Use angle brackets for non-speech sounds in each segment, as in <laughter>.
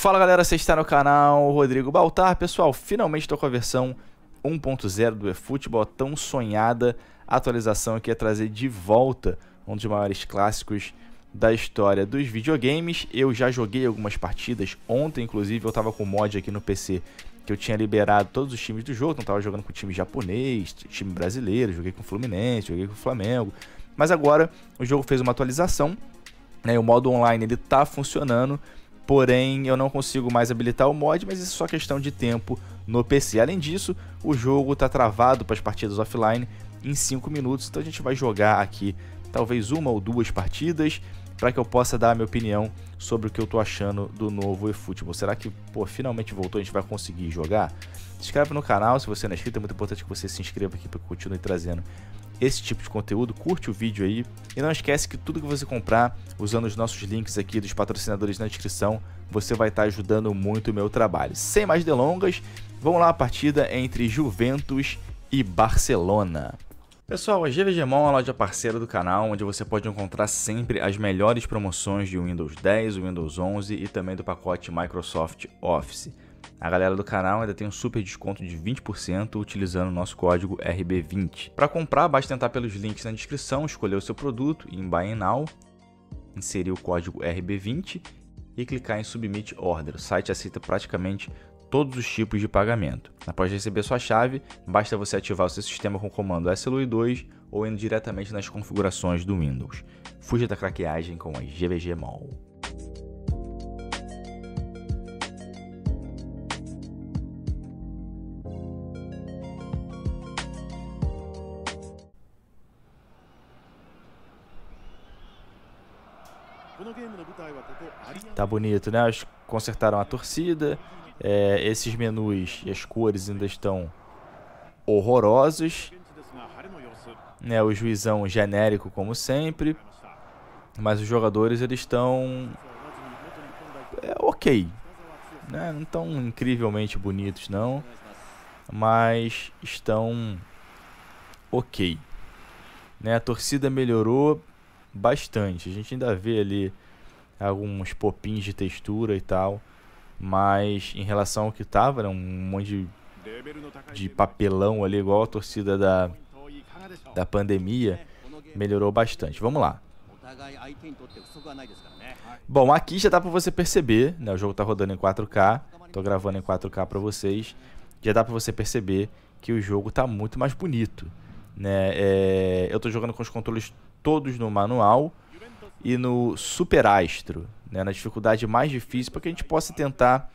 Fala galera, você está no canal Rodrigo Baltar. Pessoal, finalmente estou com a versão 1.0 do eFootball, tão sonhada atualização que ia é trazer de volta um dos maiores clássicos da história dos videogames. Eu já joguei algumas partidas ontem, inclusive eu estava com mod aqui no PC que eu tinha liberado todos os times do jogo, então estava jogando com time japonês, time brasileiro, joguei com o Fluminense, joguei com o Flamengo. Mas agora o jogo fez uma atualização, né? O modo online ele está funcionando porém eu não consigo mais habilitar o mod, mas isso é só questão de tempo no PC. Além disso, o jogo está travado para as partidas offline em 5 minutos, então a gente vai jogar aqui talvez uma ou duas partidas para que eu possa dar a minha opinião sobre o que eu estou achando do novo eFootball. Será que, pô, finalmente voltou, a gente vai conseguir jogar? Se inscreve no canal se você não é inscrito, é muito importante que você se inscreva aqui para que continue trazendo esse tipo de conteúdo, curte o vídeo aí e não esquece que tudo que você comprar usando os nossos links aqui dos patrocinadores na descrição, você vai estar tá ajudando muito o meu trabalho. Sem mais delongas, vamos lá a partida entre Juventus e Barcelona. Pessoal, a GVGMOL é uma loja parceira do canal, onde você pode encontrar sempre as melhores promoções de Windows 10, Windows 11 e também do pacote Microsoft Office. A galera do canal ainda tem um super desconto de 20% utilizando o nosso código RB20. Para comprar, basta tentar pelos links na descrição, escolher o seu produto em Buy Now, inserir o código RB20 e clicar em Submit Order. O site aceita praticamente todos os tipos de pagamento. Após receber sua chave, basta você ativar o seu sistema com o comando SLUI2 ou indo diretamente nas configurações do Windows. Fuja da craqueagem com a GVG Mall. Tá bonito, né? Eles consertaram a torcida. É, esses menus e as cores ainda estão horrorosos. Né, o juizão genérico, como sempre. Mas os jogadores, eles estão... É, ok. Né? Não estão incrivelmente bonitos, não. Mas estão ok. Né? A torcida melhorou bastante. A gente ainda vê ali alguns popins de textura e tal. Mas em relação ao que tava, era um monte de, de papelão ali, igual a torcida da, da pandemia, melhorou bastante. Vamos lá. Bom, aqui já dá pra você perceber, né? O jogo tá rodando em 4K, tô gravando em 4K pra vocês. Já dá pra você perceber que o jogo tá muito mais bonito, né? É, eu tô jogando com os controles todos no manual, e no superastro, né, na dificuldade mais difícil, para que a gente possa tentar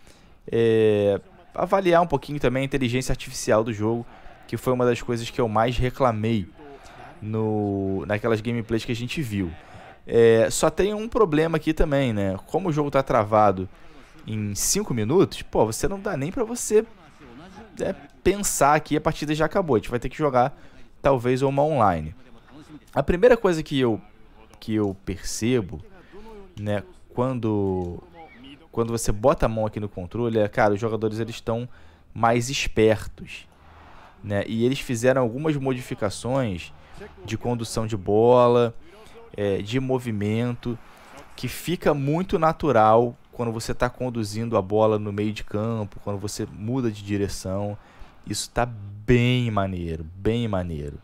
é, avaliar um pouquinho também a inteligência artificial do jogo, que foi uma das coisas que eu mais reclamei no, naquelas gameplays que a gente viu. É, só tem um problema aqui também, né? Como o jogo está travado em 5 minutos, pô, você não dá nem para você é, pensar que a partida já acabou. A gente vai ter que jogar talvez uma online. A primeira coisa que eu que eu percebo, né, quando quando você bota a mão aqui no controle, é, cara, os jogadores eles estão mais espertos, né? E eles fizeram algumas modificações de condução de bola, é, de movimento, que fica muito natural quando você está conduzindo a bola no meio de campo, quando você muda de direção. Isso está bem maneiro, bem maneiro.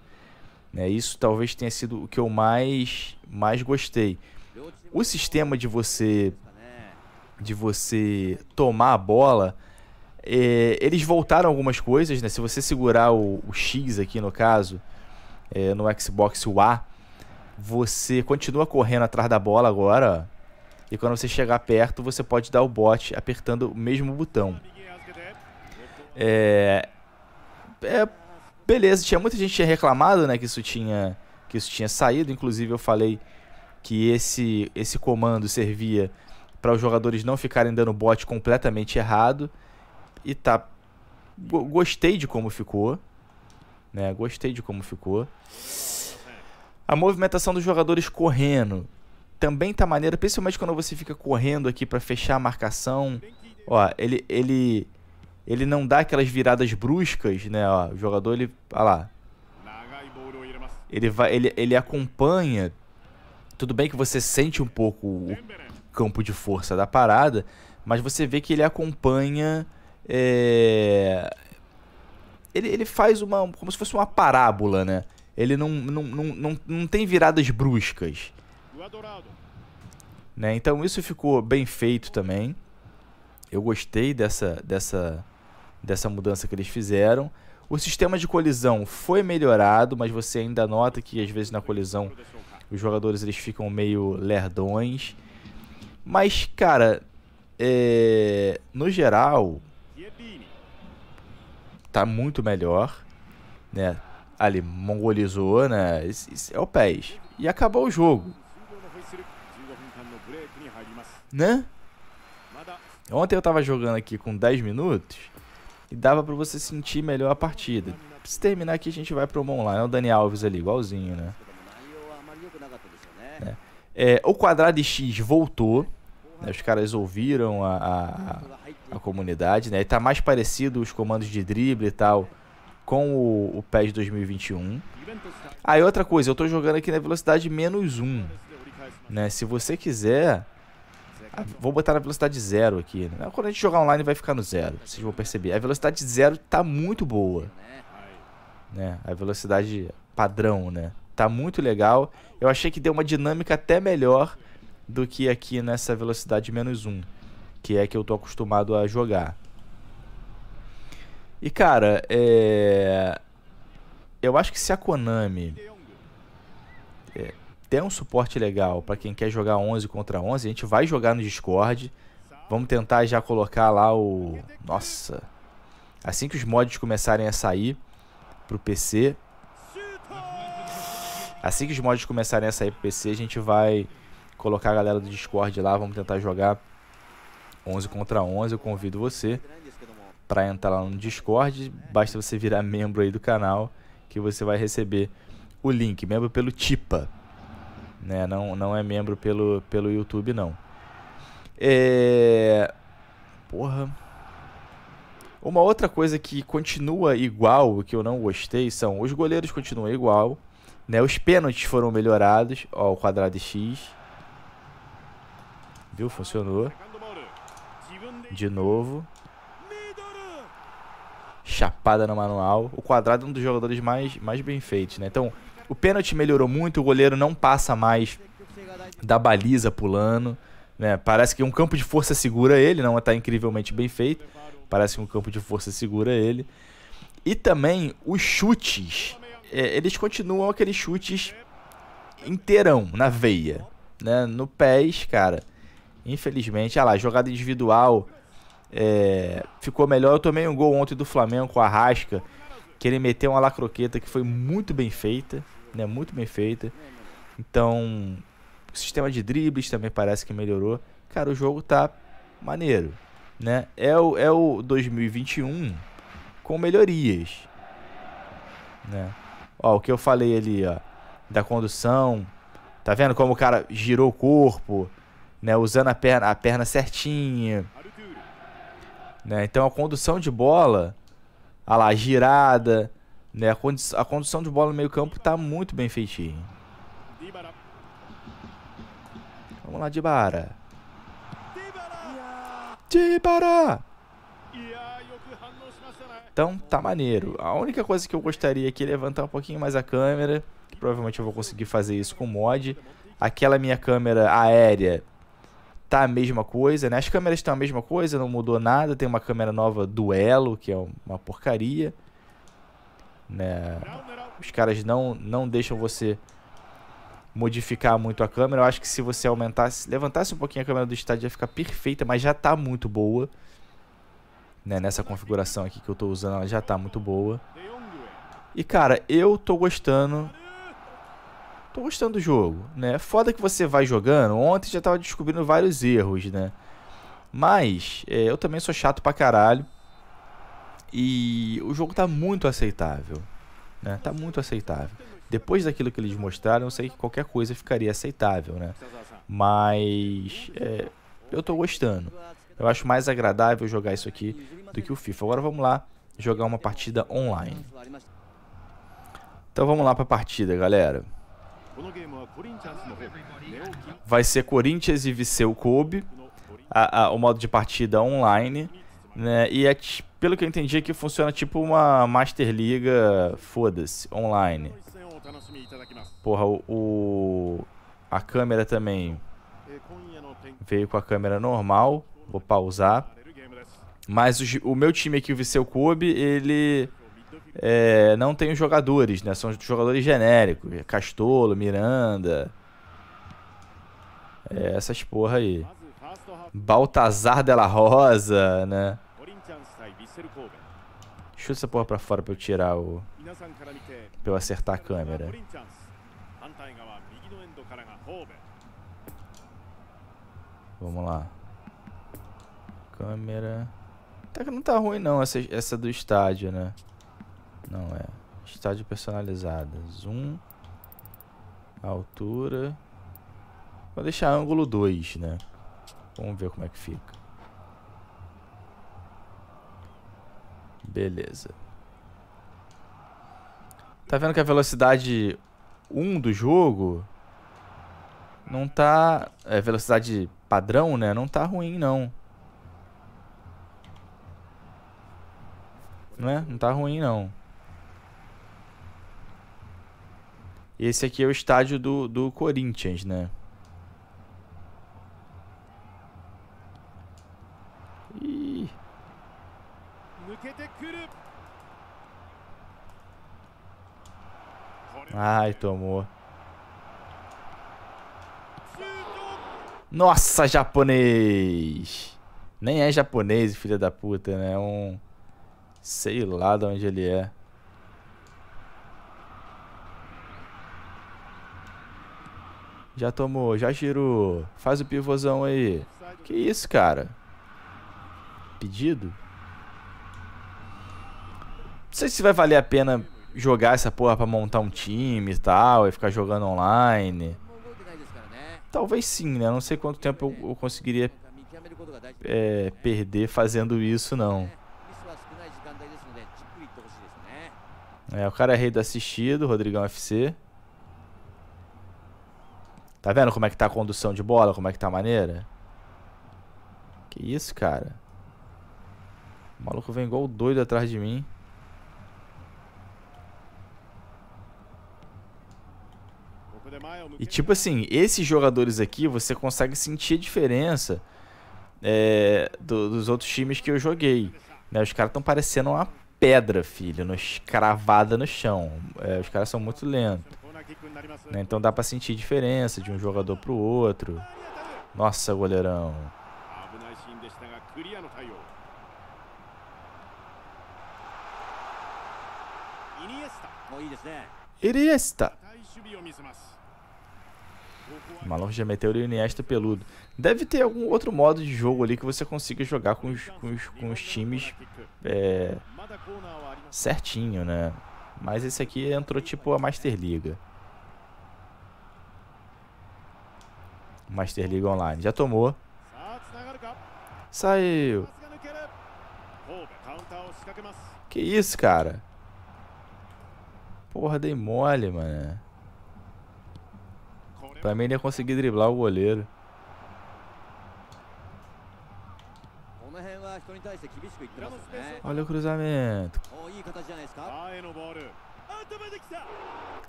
Né? Isso talvez tenha sido o que eu mais mais gostei. O sistema de você de você tomar a bola, é, eles voltaram algumas coisas, né? Se você segurar o, o X aqui no caso, é, no Xbox o A, você continua correndo atrás da bola agora. E quando você chegar perto, você pode dar o bote apertando o mesmo botão. É, é beleza, tinha muita gente tinha reclamado, né, que isso tinha que isso tinha saído. Inclusive, eu falei que esse, esse comando servia para os jogadores não ficarem dando bote completamente errado. E tá. Gostei de como ficou. Né? Gostei de como ficou. A movimentação dos jogadores correndo também tá maneira, principalmente quando você fica correndo aqui para fechar a marcação. Ó, ele ele ele não dá aquelas viradas bruscas, né, ó. O jogador ele, olha lá, ele vai ele, ele acompanha tudo bem que você sente um pouco o campo de força da parada mas você vê que ele acompanha é... ele, ele faz uma como se fosse uma parábola né ele não, não, não, não, não tem viradas bruscas né então isso ficou bem feito também eu gostei dessa dessa dessa mudança que eles fizeram o sistema de colisão foi melhorado, mas você ainda nota que às vezes na colisão os jogadores eles ficam meio lerdões. Mas, cara, é... no geral, tá muito melhor, né? Ali, mongolizou, né? Esse, é o pés. E acabou o jogo. Né? Ontem eu tava jogando aqui com 10 minutos e dava para você sentir melhor a partida. Se terminar aqui, a gente vai pro Mon lá, né? O Dani Alves ali, igualzinho, né? É. é, o quadrado X voltou. Né? Os caras ouviram a, a, a, comunidade, né? E tá mais parecido os comandos de drible e tal com o, o PES 2021. Aí ah, outra coisa, eu tô jogando aqui na velocidade menos 1. Né? Se você quiser, Vou botar na velocidade zero aqui. Né? Quando a gente jogar online vai ficar no zero. Vocês vão perceber. A velocidade zero tá muito boa. Né? A velocidade padrão, né? Tá muito legal. Eu achei que deu uma dinâmica até melhor do que aqui nessa velocidade menos um. Que é que eu tô acostumado a jogar. E cara, é... Eu acho que se a Konami... É até um suporte legal para quem quer jogar 11 contra 11. A gente vai jogar no Discord. Vamos tentar já colocar lá o... Nossa! Assim que os mods começarem a sair pro PC... Assim que os mods começarem a sair pro PC, a gente vai colocar a galera do Discord lá. Vamos tentar jogar 11 contra 11. Eu convido você para entrar lá no Discord. Basta você virar membro aí do canal que você vai receber o link. Membro pelo TIPA né? Não, não é membro pelo, pelo YouTube, não. É... Porra. Uma outra coisa que continua igual, que eu não gostei, são os goleiros continuam igual, né? Os pênaltis foram melhorados, ó, o quadrado X. Viu? Funcionou. De novo. Chapada no manual. O quadrado é um dos jogadores mais, mais bem feitos, né? Então, o pênalti melhorou muito, o goleiro não passa mais da baliza pulando. Né? Parece que um campo de força segura ele, não está incrivelmente bem feito. Parece que um campo de força segura ele. E também os chutes. É, eles continuam aqueles chutes inteirão, na veia. Né? No pés, cara. Infelizmente, ah lá, jogada individual. É, ficou melhor. Eu tomei um gol ontem do Flamengo com a Rasca. Que ele meteu uma lacroqueta que foi muito bem feita né, muito bem feita. Então, o sistema de dribles também parece que melhorou. Cara, o jogo tá maneiro, né? É o, é o 2021 com melhorias, né? Ó, o que eu falei ali, ó, da condução, tá vendo como o cara girou o corpo, né, usando a perna, a perna certinha, né? Então a condução de bola, a lá girada, né? A, condi a condução de bola no meio campo está muito bem feitinha. Vamos lá, Dibara. Dibara! Então tá maneiro. A única coisa que eu gostaria aqui é levantar um pouquinho mais a câmera. Que provavelmente eu vou conseguir fazer isso com mod. Aquela minha câmera aérea tá a mesma coisa, né? As câmeras estão a mesma coisa, não mudou nada. Tem uma câmera nova duelo, que é uma porcaria. Né? Os caras não, não deixam você modificar muito a câmera. Eu acho que se você aumentasse, levantasse um pouquinho a câmera do estádio ia ficar perfeita, mas já está muito boa. Né? Nessa configuração aqui que eu estou usando, ela já está muito boa. E cara, eu tô gostando. Tô gostando do jogo, né? Foda que você vai jogando. Ontem já tava descobrindo vários erros, né? Mas é, eu também sou chato pra caralho. E o jogo está muito aceitável. Né? Tá muito aceitável. Depois daquilo que eles mostraram, eu sei que qualquer coisa ficaria aceitável, né? Mas é, eu estou gostando. Eu acho mais agradável jogar isso aqui do que o FIFA. Agora vamos lá jogar uma partida online. Então vamos lá para a partida, galera. Vai ser Corinthians e Viseu Kobe. A, a, o modo de partida online. Né? E a é pelo que eu entendi aqui, funciona tipo uma Master Liga, foda-se, online. Porra, o, o, A câmera também veio com a câmera normal. Vou pausar. Mas o, o meu time aqui, o Viseu Kobe, ele... É, não tem os jogadores, né? São jogadores genéricos. Castolo, Miranda... É, essas porra aí. Baltazar Della Rosa, né? Chuta essa porra pra fora pra eu tirar o... Pra eu acertar a câmera. Vamos lá. Câmera... Até tá que não tá ruim não essa, essa do estádio, né? Não, é. Estádio personalizado. Zoom. Altura. Vou deixar ângulo 2, né? Vamos ver como é que fica. Beleza. Tá vendo que a velocidade 1 do jogo não tá... É velocidade padrão, né? Não tá ruim, não. Não é? Não tá ruim, não. Esse aqui é o estádio do, do Corinthians, né? Ai, tomou. Nossa, japonês! Nem é japonês, filha da puta, né? É um... Sei lá de onde ele é. Já tomou, já girou. Faz o pivôzão aí. Que isso, cara? Pedido? Não sei se vai valer a pena jogar essa porra pra montar um time e tal, e ficar jogando online. Talvez sim, né? Não sei quanto tempo eu, conseguiria é, perder fazendo isso, não. É, o cara é rei do assistido, Rodrigão FC. Tá vendo como é que tá a condução de bola? Como é que tá a maneira? Que isso, cara? O maluco vem igual doido atrás de mim. É e tipo assim, esses jogadores aqui, você consegue sentir a diferença é, do, dos outros times que eu joguei. Né? Os caras estão parecendo uma pedra, filho, no, cravada no chão. É, os caras são muito lentos. Né? Então dá pra sentir diferença de um jogador pro outro. Nossa, goleirão. Iniesta. Maluco já meteu o Iniesta peludo. Deve ter algum outro modo de jogo ali que você consiga jogar com os, com os, com os times é, certinho, né? Mas esse aqui entrou tipo a Master Liga. Master League Online. Já tomou. Saiu. Que isso, cara? Porra, dei mole, mano. Pra mim ele ia conseguir driblar o goleiro. Então é. Olha o cruzamento.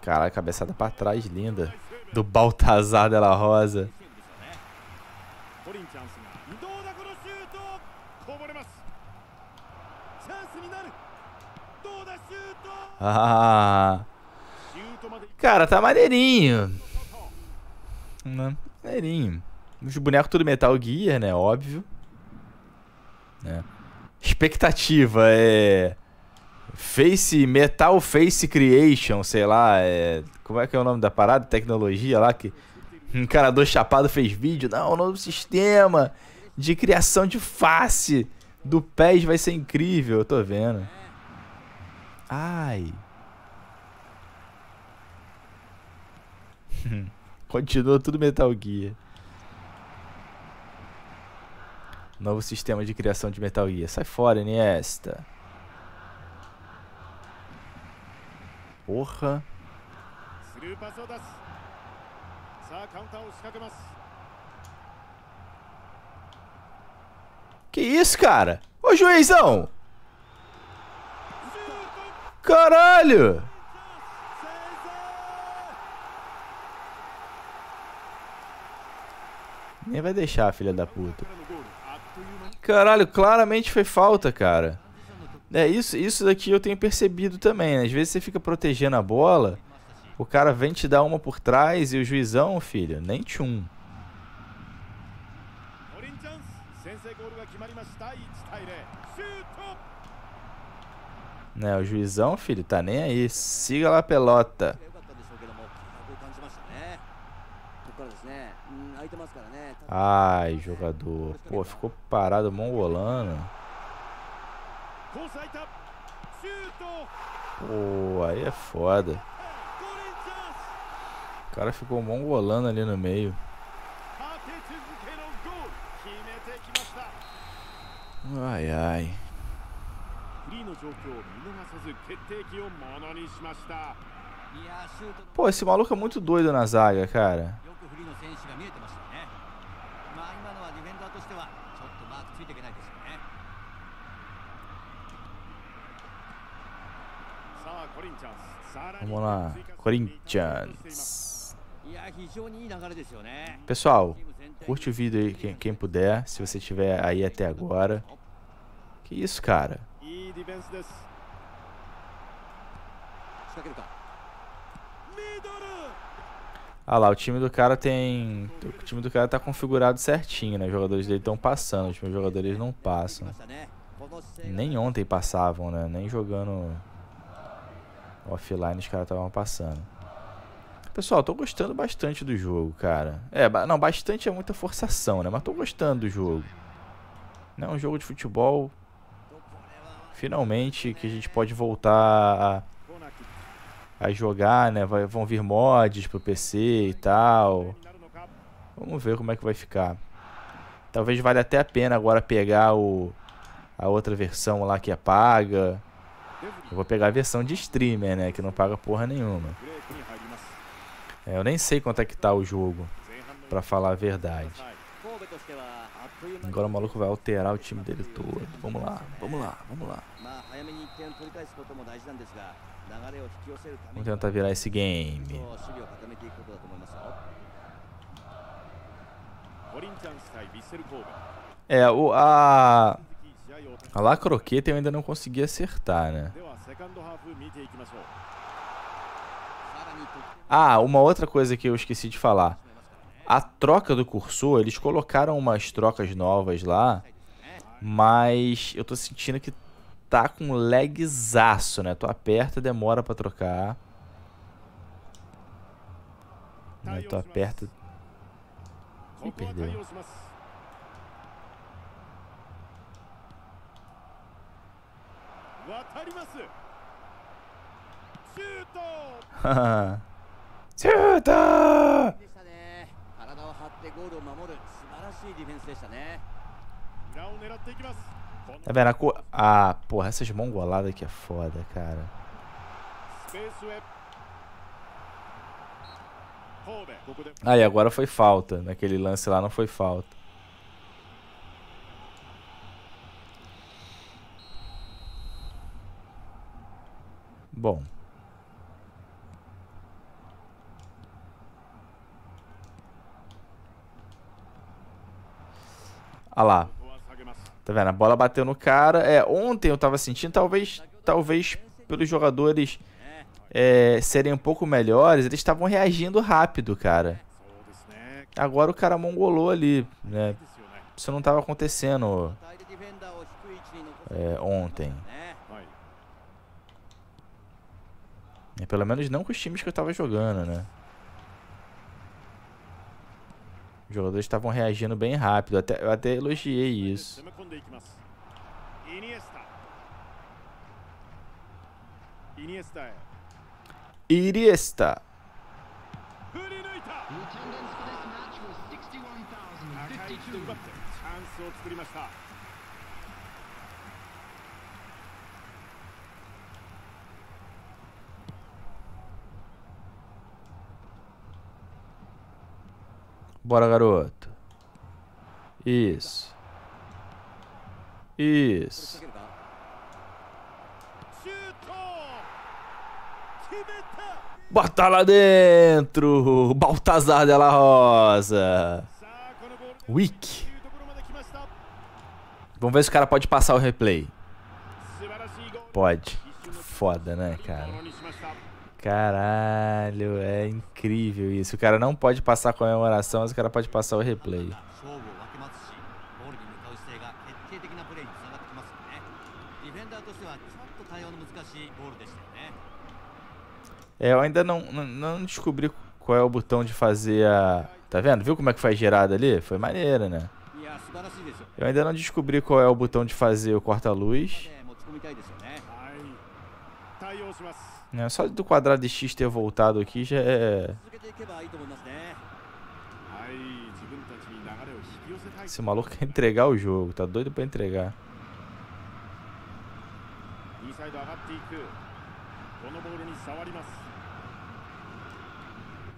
Caralho, cabeçada pra trás, linda. Do Baltazar Della Rosa. Né? Ah. Cara, tá maneirinho. Né? Maneirinho. Os bonecos tudo Metal Gear, né? Óbvio. né Expectativa é. Face Metal Face Creation, sei lá, é... como é que é o nome da parada? Tecnologia lá que um encarador chapado fez vídeo. Não, o novo sistema de criação de face do PES vai ser incrível, eu tô vendo. Ai. <laughs> Continua tudo Metal Gear. Novo sistema de criação de Metal Gear. Sai fora, Iniesta. Porra. Que isso, cara? Ô, juizão! Caralho! Nem vai deixar, filha da puta. Caralho, claramente foi falta, cara. É, isso, isso daqui eu tenho percebido também, né? Às vezes você fica protegendo a bola, o cara vem te dar uma por trás e o juizão, filho, nem tchum. Né, o juizão, filho, tá nem aí. Siga lá a pelota. Ai, jogador. Pô, ficou parado mongolano. Pô, aí é foda. O cara ficou mongolando ali no meio. Ai, ai. Pô, esse maluco é muito doido na zaga, cara. まあ今のはディフェンダーとしてはちょっとマークついていけないですよねさあコリンチャンスさらに Vamos lá, Corinthians. Pessoal, curte o vídeo aí quem, quem puder, se você estiver aí até agora. Que isso, cara? Middle ah lá, o time do cara tem. O time do cara tá configurado certinho, né? Os jogadores dele estão passando, os meus jogadores não passam. Nem ontem passavam, né? Nem jogando offline os caras estavam passando. Pessoal, tô gostando bastante do jogo, cara. É, não, bastante é muita forçação, né? Mas tô gostando do jogo. É um jogo de futebol. Finalmente que a gente pode voltar a a jogar, né? Vai, vão vir mods pro PC e tal. Vamos ver como é que vai ficar. Talvez valha até a pena agora pegar o a outra versão lá que é paga. Eu vou pegar a versão de streamer, né? Que não paga porra nenhuma. É, eu nem sei quanto é que tá o jogo, pra falar a verdade. Agora o maluco vai alterar o time dele todo. Vamos lá, vamos lá, vamos lá. Vamos tentar virar esse game. É, é o, a... A La Croqueta eu ainda não consegui acertar, né? Ah, uma outra coisa que eu esqueci de falar. A troca do cursor, eles colocaram umas trocas novas lá, mas eu tô sentindo que tá com lagzaço, né? Tu aperta, demora pra trocar. Tá né? Tu aperta... Ih, perdeu. Chuta! <laughs> Tá vendo? A co... Ah, porra, essas mongoladas aqui é foda, cara. Aí, agora foi falta. Naquele lance lá não foi falta. Bom. Olha ah lá. Tá vendo? A bola bateu no cara. É, ontem eu tava sentindo, talvez, talvez pelos jogadores é, serem um pouco melhores, eles estavam reagindo rápido, cara. Agora o cara mongolou ali, né? Isso não tava acontecendo é, ontem. É, pelo menos não com os times que eu tava jogando, né? Os jogadores estavam reagindo bem rápido. Até, eu até elogiei isso. Iniesta. Iniesta. Bora, garoto. Isso. Isso. Bota lá dentro! Baltazar dela Rosa. Wick. Vamos ver se o cara pode passar o replay. Pode. Foda, né, cara? Caralho, é incrível isso. O cara não pode passar a comemoração, mas o cara pode passar o replay. É, eu ainda não, não, não descobri qual é o botão de fazer a... Tá vendo? Viu como é que faz gerada ali? Foi maneira, né? Eu ainda não descobri qual é o botão de fazer o corta-luz. Tá né? Só do quadrado de x ter voltado aqui já é... Esse maluco quer entregar o jogo, tá doido pra entregar.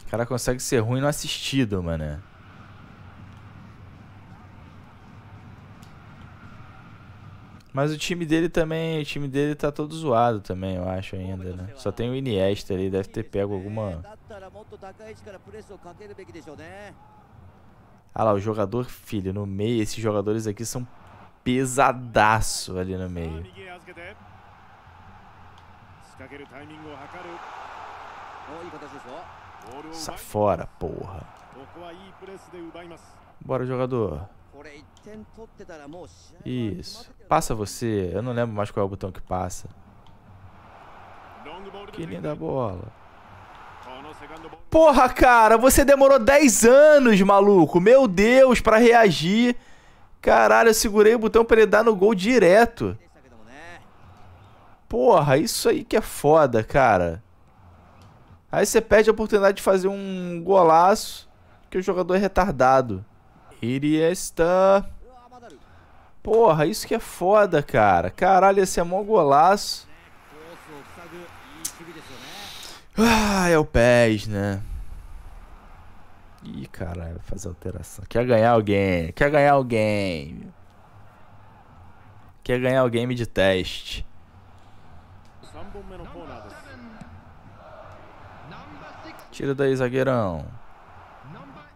O cara consegue ser ruim no assistido, mano. Mas o time dele também, o time dele tá todo zoado também, eu acho ainda, né? Só tem o Iniesta ali, deve ter pego alguma... Ah lá, o jogador, filho, no meio, esses jogadores aqui são pesadaço ali no meio. Sai fora, porra. Bora, jogador. Isso. Passa você. Eu não lembro mais qual é o botão que passa. Que linda bola. Porra, cara, você demorou 10 anos, maluco. Meu Deus, para reagir. Caralho, eu segurei o botão pra ele dar no gol direto. Porra, isso aí que é foda, cara. Aí você perde a oportunidade de fazer um golaço que o jogador é retardado. Iriesta. Tá? Porra, isso que é foda, cara. Caralho, esse é mó golaço. Ah, é o pés, né? Ih, caralho, vou fazer alteração. Quer ganhar o game, quer ganhar o game. Quer ganhar o game de teste. Tira daí, zagueirão.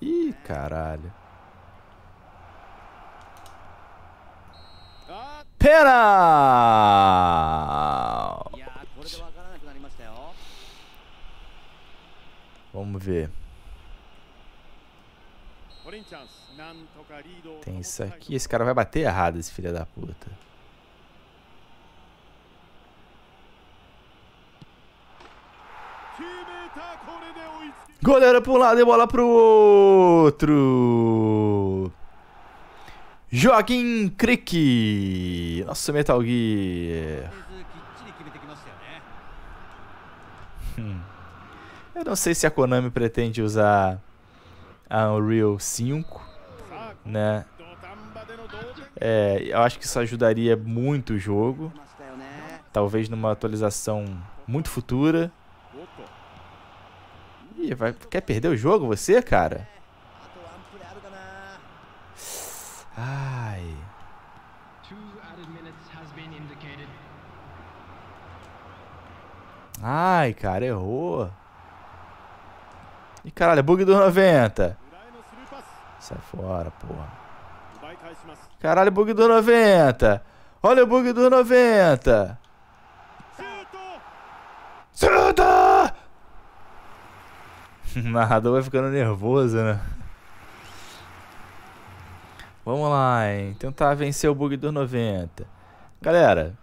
Ih, caralho. Pera! Vamos ver. Tem isso aqui. Esse cara vai bater errado, esse filho da puta. Goleiro para um lado e bola para o outro. Joaquim Crick. nossa Metal Gear. Hum. Eu não sei se a Konami pretende usar a Unreal 5, né? É, eu acho que isso ajudaria muito o jogo. Talvez numa atualização muito futura. Ih, vai, quer perder o jogo você, cara? Ai. Ai, cara, errou. E caralho, é bug do 90. Sai fora, porra. Caralho, é bug do 90. Olha o bug do 90. Chuta! <laughs> O narrador vai ficando nervoso, né? Vamos lá, hein? Tentar vencer o bug do 90. Galera,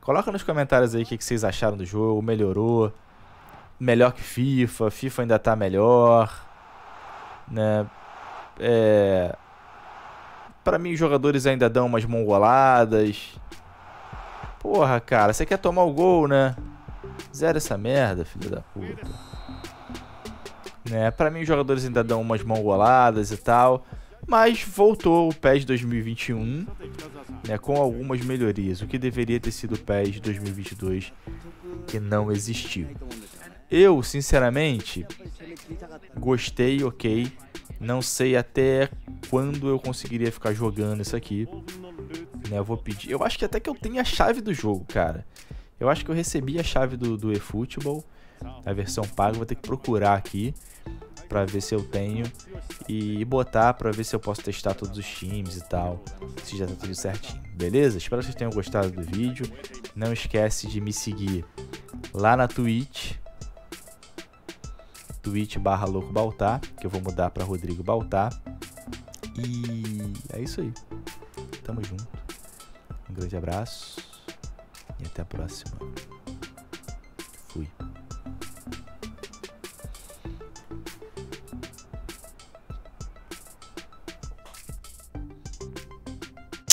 coloca nos comentários aí o que, que vocês acharam do jogo. Melhorou? Melhor que FIFA? FIFA ainda tá melhor? Né? É... Pra mim, os jogadores ainda dão umas mongoladas. Porra, cara, você quer tomar o gol, né? Zero essa merda, filho da puta. Né? Para mim, os jogadores ainda dão umas mongoladas e tal. Mas voltou o PES 2021 né, com algumas melhorias, o que deveria ter sido o PES 2022 que não existiu. Eu, sinceramente, gostei, ok. Não sei até quando eu conseguiria ficar jogando isso aqui. Né, eu vou pedir. Eu acho que até que eu tenho a chave do jogo, cara. Eu acho que eu recebi a chave do, do eFootball, a versão paga. Vou ter que procurar aqui para ver se eu tenho e botar para ver se eu posso testar todos os times e tal, se já tá tudo certinho, beleza? Espero que vocês tenham gostado do vídeo. Não esquece de me seguir lá na Twitch, Twitch barra Louco Baltar, que eu vou mudar para Rodrigo Baltar. E é isso aí. Tamo junto. Um grande abraço e até a próxima. Fui.